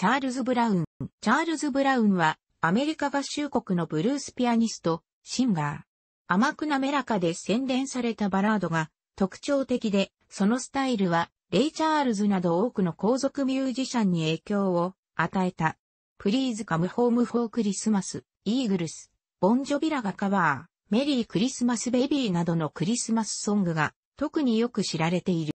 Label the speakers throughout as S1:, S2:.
S1: チャールズ・ブラウン。チャールズ・ブラウンは、アメリカ合衆国のブルースピアニスト、シンガー。甘く滑らかで洗練されたバラードが特徴的で、そのスタイルは、レイ・チャールズなど多くの皇族ミュージシャンに影響を与えた。プリーズ・カム・ホーム・フォー・クリスマス、イーグルス、ボンジョビラがカバー、メリー・クリスマス・ベビーなどのクリスマスソングが特によく知られている。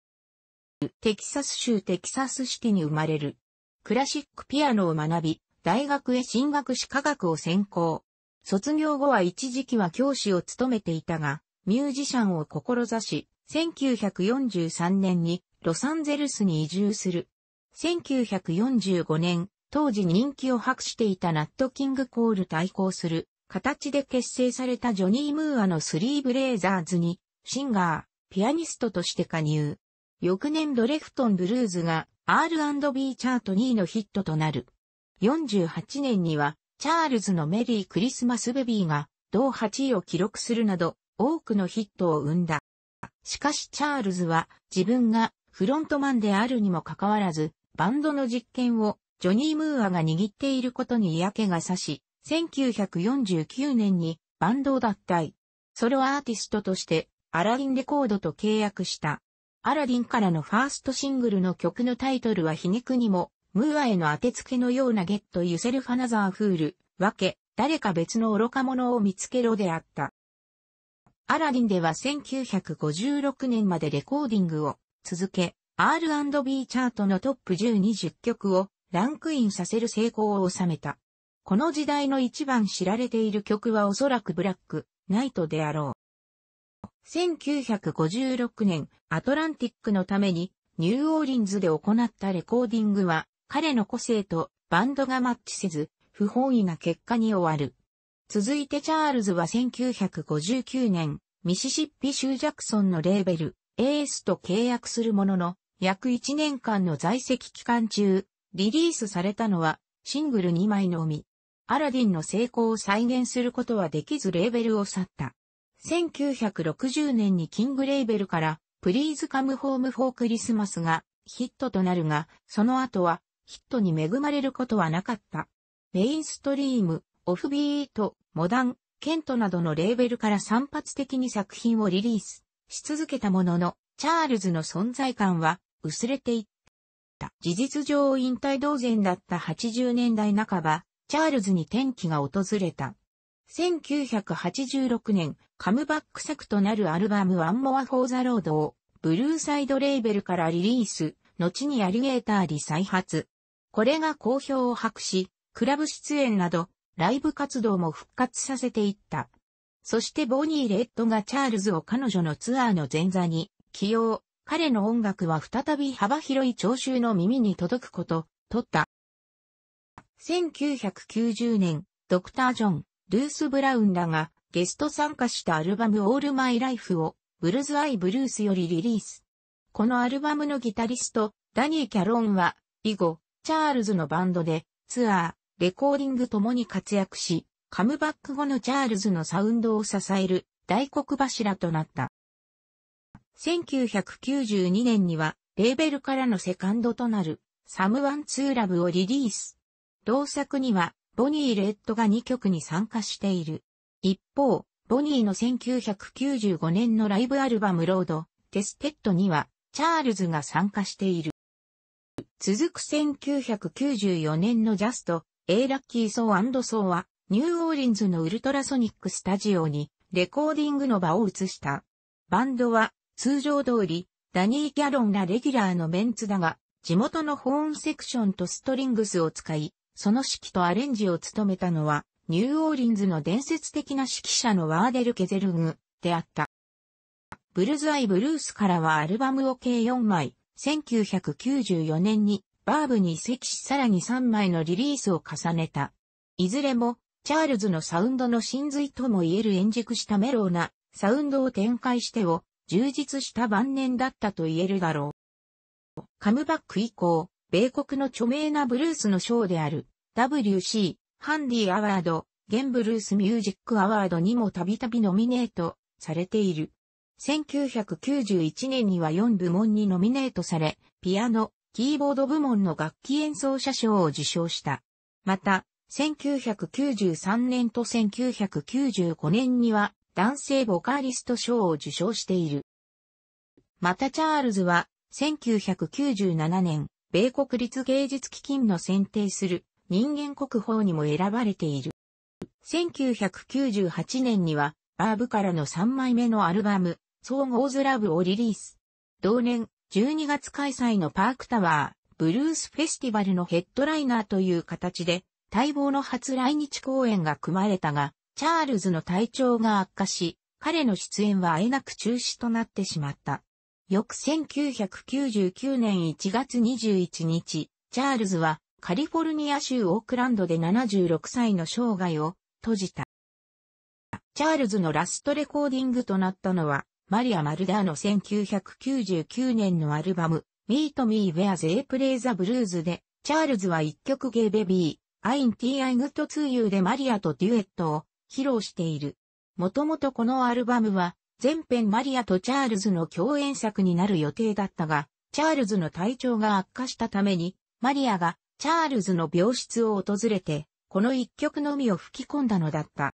S1: テキサス州テキサスシティに生まれる。クラシックピアノを学び、大学へ進学し科学を専攻。卒業後は一時期は教師を務めていたが、ミュージシャンを志し、1943年にロサンゼルスに移住する。1945年、当時人気を博していたナットキングコール対抗する形で結成されたジョニー・ムーアのスリーブレイザーズにシンガー、ピアニストとして加入。翌年ドレフトンブルーズが R&B チャート2位のヒットとなる。48年には、チャールズのメリークリスマスベビーが同8位を記録するなど多くのヒットを生んだ。しかしチャールズは自分がフロントマンであるにもかかわらずバンドの実験をジョニー・ムーアが握っていることに嫌気がさし、1949年にバンドを脱退。ソロアーティストとしてアラインレコードと契約した。アラディンからのファーストシングルの曲のタイトルは皮肉にも、ムーアへの当てつけのようなゲットユセルファナザーフール、わけ、誰か別の愚か者を見つけろであった。アラディンでは1956年までレコーディングを続け、R&B チャートのトップ1020曲をランクインさせる成功を収めた。この時代の一番知られている曲はおそらくブラック、ナイトであろう。1956年、アトランティックのために、ニューオーリンズで行ったレコーディングは、彼の個性とバンドがマッチせず、不本意な結果に終わる。続いてチャールズは1959年、ミシシッピ州ジャクソンのレーベル、エースと契約するものの、約1年間の在籍期間中、リリースされたのは、シングル2枚のみ。アラディンの成功を再現することはできずレーベルを去った。1960年にキングレイベルから、プリーズカムホームフォークリスマスがヒットとなるが、その後はヒットに恵まれることはなかった。メインストリーム、オフビート、モダン、ケントなどのレーベルから散発的に作品をリリースし続けたものの、チャールズの存在感は薄れていった。事実上引退同然だった80年代半ば、チャールズに転機が訪れた。1986年、カムバック作となるアルバムワンモアフォーザロードを、ブルーサイドレーベルからリリース、後にアリゲーターリ再発。これが好評を博し、クラブ出演など、ライブ活動も復活させていった。そしてボニー・レッドがチャールズを彼女のツアーの前座に起用。彼の音楽は再び幅広い聴衆の耳に届くこと、とった。1990年、ドクター・ジョン、ルース・ブラウンらがゲスト参加したアルバムオールマイライフをブルーズ・アイ・ブルースよりリリース。このアルバムのギタリスト、ダニー・キャロンは、以後、チャールズのバンドで、ツアー、レコーディングともに活躍し、カムバック後のチャールズのサウンドを支える大黒柱となった。1992年には、レーベルからのセカンドとなる、サムワン・ツー・ラブをリリース。同作には、ボニー・レッドが2曲に参加している。一方、ボニーの1995年のライブアルバムロード、テステッドには、チャールズが参加している。続く1994年のジャスト、A ラッキーソーソーは、ニューオーリンズのウルトラソニックスタジオに、レコーディングの場を移した。バンドは、通常通り、ダニー・ギャロンらレギュラーのメンツだが、地元のホーンセクションとストリングスを使い、その指揮とアレンジを務めたのは、ニューオーリンズの伝説的な指揮者のワーデル・ケゼルグであった。ブルズアイ・ブルースからはアルバムを計4枚、1994年にバーブに移籍しさらに3枚のリリースを重ねた。いずれも、チャールズのサウンドの真髄とも言える演熟したメローなサウンドを展開してを充実した晩年だったと言えるだろう。カムバック以降、米国の著名なブルースの賞である WC ハンディアワード、ゲン・ブルースミュージックアワードにもたびたびノミネートされている。1991年には4部門にノミネートされ、ピアノ、キーボード部門の楽器演奏者賞を受賞した。また、1993年と1995年には男性ボカリスト賞を受賞している。またチャールズは1997年米国立芸術基金の選定する人間国宝にも選ばれている。1998年には、バーブからの3枚目のアルバム、総合ズラブをリリース。同年、12月開催のパークタワー、ブルースフェスティバルのヘッドライナーという形で、待望の初来日公演が組まれたが、チャールズの体調が悪化し、彼の出演はあえなく中止となってしまった。翌1999年1月21日、チャールズはカリフォルニア州オークランドで76歳の生涯を閉じた。チャールズのラストレコーディングとなったのは、マリア・マルダーの1999年のアルバム、Meet Me Where s a e y Play the Blues で、チャールズは一曲ゲイベビー、I'm T.I. Good To You でマリアとデュエットを披露している。もともとこのアルバムは前編マリアとチャールズの共演作になる予定だったが、チャールズの体調が悪化したために、マリアがチャールズの病室を訪れて、この一曲のみを吹き込んだのだった。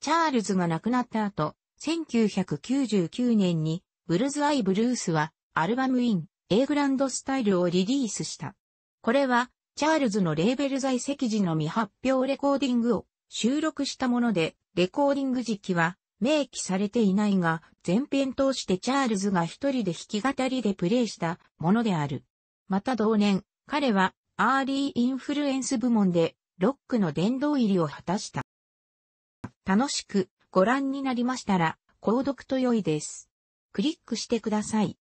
S1: チャールズが亡くなった後、1999年に、ブルズアイ・ブルースは、アルバムイン、エーグランドスタイルをリリースした。これは、チャールズのレーベル在籍時の未発表レコーディングを収録したもので、レコーディング時期は明記されていないが、前編通してチャールズが一人で弾き語りでプレイしたものである。また同年、彼はアーリーインフルエンス部門でロックの殿堂入りを果たした。楽しくご覧になりましたら、購読と良いです。クリックしてください。